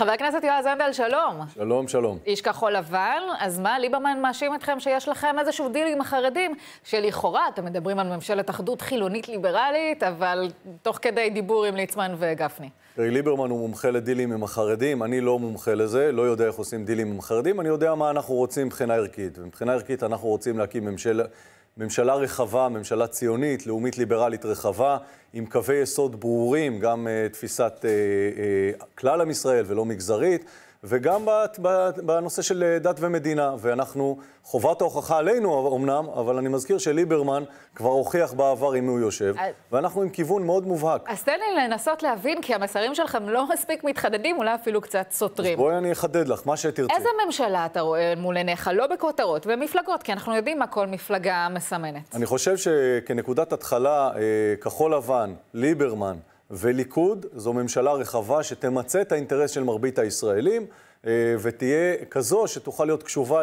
חבר הכנסת יועז הנדל, שלום. שלום, שלום. איש כחול לבן, אז מה, ליברמן מאשים אתכם שיש לכם איזשהו דיל עם החרדים, שלכאורה אתם מדברים על ממשלת אחדות חילונית-ליברלית, אבל תוך כדי דיבור עם ליצמן וגפני. תראי, ליברמן הוא מומחה לדילים עם החרדים, אני לא מומחה לזה, לא יודע איך עושים דילים עם החרדים, אני יודע מה אנחנו רוצים מבחינה ערכית. ומבחינה ערכית אנחנו רוצים להקים ממשלת... ממשלה רחבה, ממשלה ציונית, לאומית-ליברלית רחבה, עם קווי יסוד ברורים, גם uh, תפיסת uh, uh, כלל עם ישראל ולא מגזרית. וגם בנושא של אה, דת ומדינה, ואנחנו, חובת ההוכחה עלינו אמנם, אבל אני מזכיר שליברמן כבר הוכיח בעבר עם מי הוא יושב, ואנחנו עם כיוון מאוד מובהק. אז תן לי לנסות להבין, כי המסרים שלכם לא מספיק מתחדדים, אולי אפילו קצת סותרים. אז בואי אני אחדד לך, מה שתרצי. איזה ממשלה אתה רואה מול עיניך, לא בכותרות, במפלגות, כי אנחנו יודעים מה כל מפלגה מסמנת. אני חושב שכנקודת התחלה, אה, כחול לבן, ליברמן, וליכוד זו ממשלה רחבה שתמצה את האינטרס של מרבית הישראלים אה, ותהיה כזו שתוכל להיות קשובה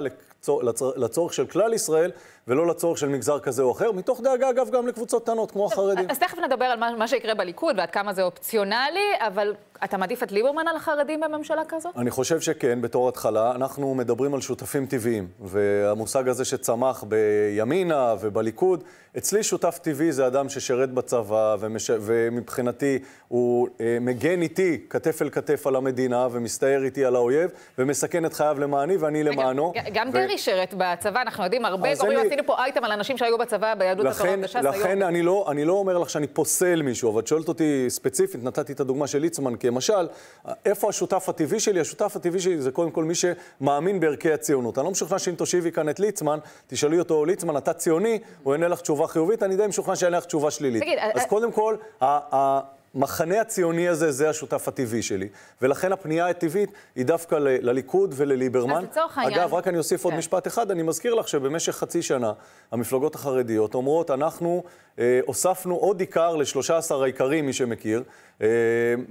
לצורך של כלל ישראל, ולא לצורך של מגזר כזה או אחר, מתוך דאגה, אגב, גם לקבוצות קטנות כמו החרדים. אז תכף נדבר על מה, שיקרה בליכוד ועד כמה זה אופציונלי, אבל אתה מעדיף את ליברמן על החרדים בממשלה כזאת? אני חושב שכן, בתור התחלה. אנחנו מדברים על שותפים טבעיים, והמושג הזה שצמח בימינה ובליכוד, אצלי שותף טבעי זה אדם ששירת בצבא, ומבחינתי הוא אה, מגן איתי כתף אל כתף על המדינה, ומסתער איתי על האויב, ומסכן את חייו למעני ואני למענו. גם, דרעי דרעי כן שירת בצבא, אנחנו יודעים, הרבה גורמים, עשינו פה אייטם על אנשים שהיו בצבא ביהדות לכן, בש"ס היום. לכן אני לא, אני לא אומר לך שאני פוסל מישהו, אבל את שואלת אותי ספציפית, נתתי את הדוגמה של ליצמן כמשל, איפה השותף הטבעי שלי? השותף הטבעי שלי זה קודם כל מי שמאמין בערכי הציונות. אני לא משוכנע שאם תושיבי כאן את ליצמן, תשאלי אותו, ליצמן, אתה ציוני? הוא יענה לך תשובה חיובית, אני די משוכנע שיענה לך תשובה שלילית. תגיד, אז אה, אה- קודם כל, המחנה הציוני הזה זה השותף הטבעי שלי. ולכן הפנייה הטבעית היא דווקא ל- לליכוד ולליברמן. אז לצורך העניין... אגב, רק אני אוסיף כן. עוד משפט אחד. אני מזכיר לך שבמשך חצי שנה המפלגות החרדיות אומרות, אנחנו אה, הוספנו עוד עיקר ל-13 העיקרים, מי שמכיר, אה,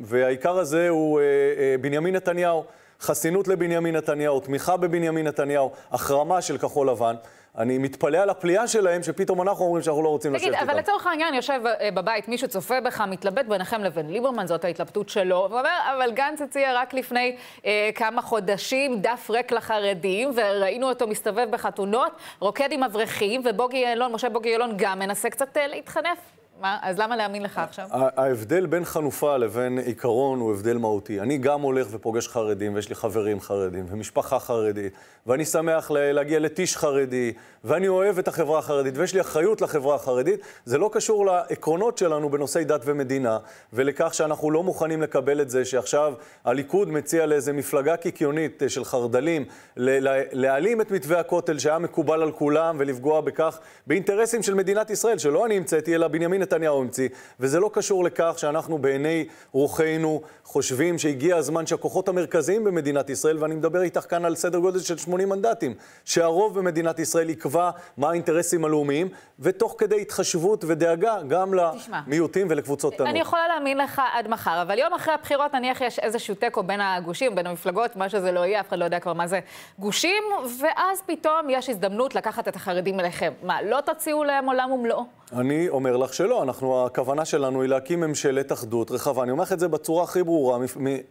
והעיקר הזה הוא אה, אה, בנימין נתניהו. חסינות לבנימין נתניהו, תמיכה בבנימין נתניהו, החרמה של כחול לבן. אני מתפלא על הפליאה שלהם, שפתאום אנחנו אומרים שאנחנו לא רוצים לשבת איתם. תגיד, אבל לצורך העניין יושב אה, בבית מי שצופה בך, מתלבט ביניכם לבין ליברמן, זאת ההתלבטות שלו, ואומר, אבל גנץ הציע רק לפני אה, כמה חודשים דף ריק לחרדים, וראינו אותו מסתובב בחתונות, רוקד עם אברכים, ובוגי יעלון, משה בוגי יעלון גם מנסה קצת אה, להתחנף. מה? אז למה להאמין לך עכשיו? ההבדל בין חנופה לבין עיקרון הוא הבדל מהותי. אני גם הולך ופוגש חרדים, ויש לי חברים חרדים, ומשפחה חרדית, ואני שמח להגיע לטיש חרדי, ואני אוהב את החברה החרדית, ויש לי אחריות לחברה החרדית. זה לא קשור לעקרונות שלנו בנושאי דת ומדינה, ולכך שאנחנו לא מוכנים לקבל את זה שעכשיו הליכוד מציע לאיזה מפלגה קיקיונית אה, של חרדלים להעלים את מתווה הכותל שהיה מקובל על כולם, ולפגוע בכך באינטרסים של מדינת ישראל, שלא אני המצאתי, אלא בנימין נתניהו המציא, וזה לא קשור לכך שאנחנו בעיני רוחנו חושבים שהגיע הזמן שהכוחות המרכזיים במדינת ישראל, ואני מדבר איתך כאן על סדר גודל של 80 מנדטים, שהרוב במדינת ישראל יקבע מה האינטרסים הלאומיים, ותוך כדי התחשבות ודאגה גם למיעוטים ולקבוצות קטנות. אני יכולה להאמין לך עד מחר, אבל יום אחרי הבחירות נניח יש איזשהו תיקו בין הגושים, בין המפלגות, מה שזה לא יהיה, אף אחד לא יודע כבר מה זה גושים, ואז פתאום יש הזדמנות לקחת את החרדים אליכם. מה, לא תציעו להם עולם ומלואו? אני אומר לך שלא. לא, אנחנו, הכוונה שלנו היא להקים ממשלת אחדות רחבה. אני אומר לך את זה בצורה הכי ברורה,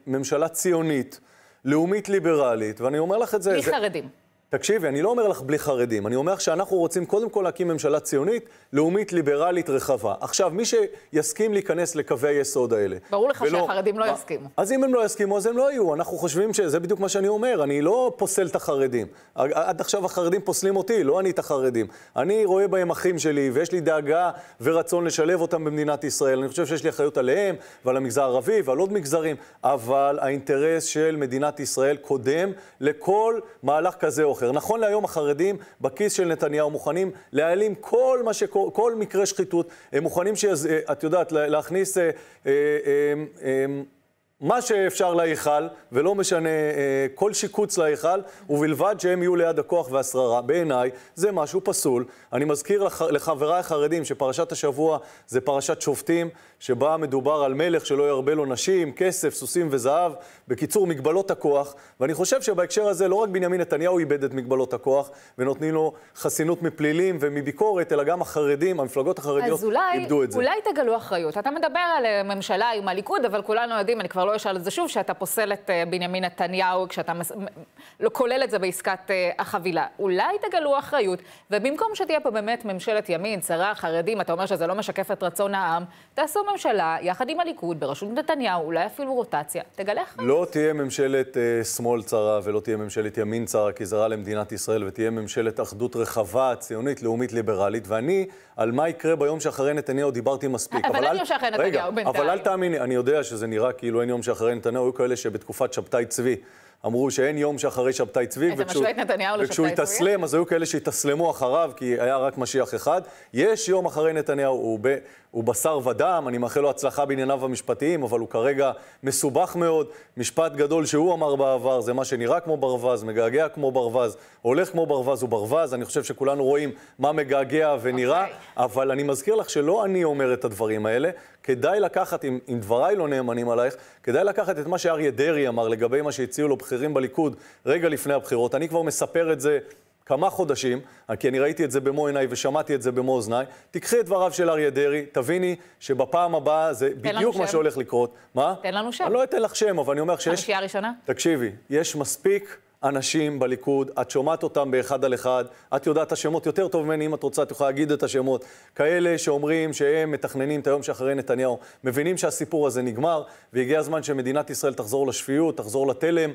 ממשלה ציונית, לאומית-ליברלית, ואני אומר לך את זה... בלי זה... חרדים. תקשיבי, אני לא אומר לך בלי חרדים, אני אומר לך שאנחנו רוצים קודם כל להקים ממשלה ציונית, לאומית, ליברלית, רחבה. עכשיו, מי שיסכים להיכנס לקווי היסוד האלה... ברור לך ולא... שהחרדים לא יסכימו. אז אם הם לא יסכימו, אז הם לא יהיו. אנחנו חושבים שזה בדיוק מה שאני אומר, אני לא פוסל את החרדים. עד עכשיו החרדים פוסלים אותי, לא אני את החרדים. אני רואה בהם אחים שלי, ויש לי דאגה ורצון לשלב אותם במדינת ישראל. אני חושב שיש לי אחריות עליהם, ועל המגזר הערבי, ועל עוד מגזרים, אבל האינטרס של מדינת ישראל קודם לכל מהלך כזה או אחר. אחר. נכון להיום החרדים בכיס של נתניהו מוכנים להעלים כל, שקור... כל מקרה שחיתות, הם מוכנים, שיז... אה, את יודעת, להכניס... אה, אה, אה, אה, מה שאפשר להיכל, ולא משנה אה, כל שיקוץ להיכל, ובלבד שהם יהיו ליד הכוח והשררה. בעיניי זה משהו פסול. אני מזכיר לח, לחבריי החרדים שפרשת השבוע זה פרשת שופטים, שבה מדובר על מלך שלא ירבה לו נשים, כסף, סוסים וזהב, בקיצור, מגבלות הכוח. ואני חושב שבהקשר הזה לא רק בנימין נתניהו איבד את מגבלות הכוח, ונותנים לו חסינות מפלילים ומביקורת, אלא גם החרדים, המפלגות החרדיות אולי, איבדו את זה. אז אולי תגלו אחריות. אתה מדבר על אה, ממשלה עם הליכוד, אבל כולנו יודעים, אני כבר לא אשאל את זה שוב, שאתה פוסל את אה, בנימין נתניהו כשאתה מס... לא כולל את זה בעסקת אה, החבילה. אולי תגלו אחריות, ובמקום שתהיה פה באמת ממשלת ימין, צרה, חרדים, אתה אומר שזה לא משקף את רצון העם, תעשו ממשלה יחד עם הליכוד, בראשות נתניהו, אולי אפילו רוטציה, תגלה אחריות. לא תהיה ממשלת אה, שמאל צרה ולא תהיה ממשלת ימין צרה, כי זה רע למדינת ישראל, ותהיה ממשלת אחדות רחבה, ציונית, לאומית, ליברלית. ואני, על מה יקרה ביום שאחרי נתניהו דיברתי מספיק. אבל, אבל אין יום שאחרי נתניהו בינתיים. אבל אל תאמיני, אני יודע שזה נראה כאילו אין יום שאחרי נתניהו היו כאלה שבתקופת שבתאי צבי אמרו שאין יום שאחרי שבתאי צבי. וכשהוא, התאסלם, אז היו כאלה שהתאסלמו אחריו, כי היה רק משיח אחד. יש יום אחרי נתניהו, הוא, ב, הוא בשר ודם, אני מאחל לו הצלחה בענייניו המשפטיים, אבל הוא כרגע מסובך מאוד. משפט גדול שהוא אמר בעבר, זה מה שנראה כמו ברווז, מגעגע כמו ברווז, הולך כמו ברווז, הוא ברווז. אני חושב שכולנו רואים מה מגעגע ונראה, okay. אוקיי. אבל אני מזכיר לך שלא אני אומר את הדברים האלה. כדאי לקחת, אם, אם דבריי לא נאמנים עלייך, כדאי לקחת את מה שאריה דרעי אמר לגבי מה שהציעו לו בחירות. בכירים בליכוד רגע לפני הבחירות. אני כבר מספר את זה כמה חודשים, כי אני ראיתי את זה במו עיניי ושמעתי את זה במו אוזניי. תיקחי את דבריו של אריה דרעי, תביני שבפעם הבאה זה בדיוק מה שהולך לקרות. מה? תן לנו שם. אני לא אתן לך שם, אבל אני אומר שיש... חמישייה ראשונה? תקשיבי, יש מספיק... אנשים בליכוד, את שומעת אותם באחד על אחד, את יודעת את השמות יותר טוב ממני, אם את רוצה, את יכולה להגיד את השמות. כאלה שאומרים שהם מתכננים את היום שאחרי נתניהו, מבינים שהסיפור הזה נגמר, והגיע הזמן שמדינת ישראל תחזור לשפיות, תחזור לתלם,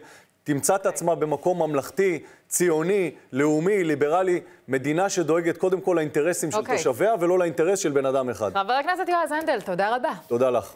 תמצא את עצמה במקום ממלכתי, ציוני, לאומי, ליברלי, מדינה שדואגת קודם כל לאינטרסים okay. של אוקיי. תושביה ולא לאינטרס של בן אדם אחד. חבר הכנסת יועז הנדל, תודה רבה. תודה לך.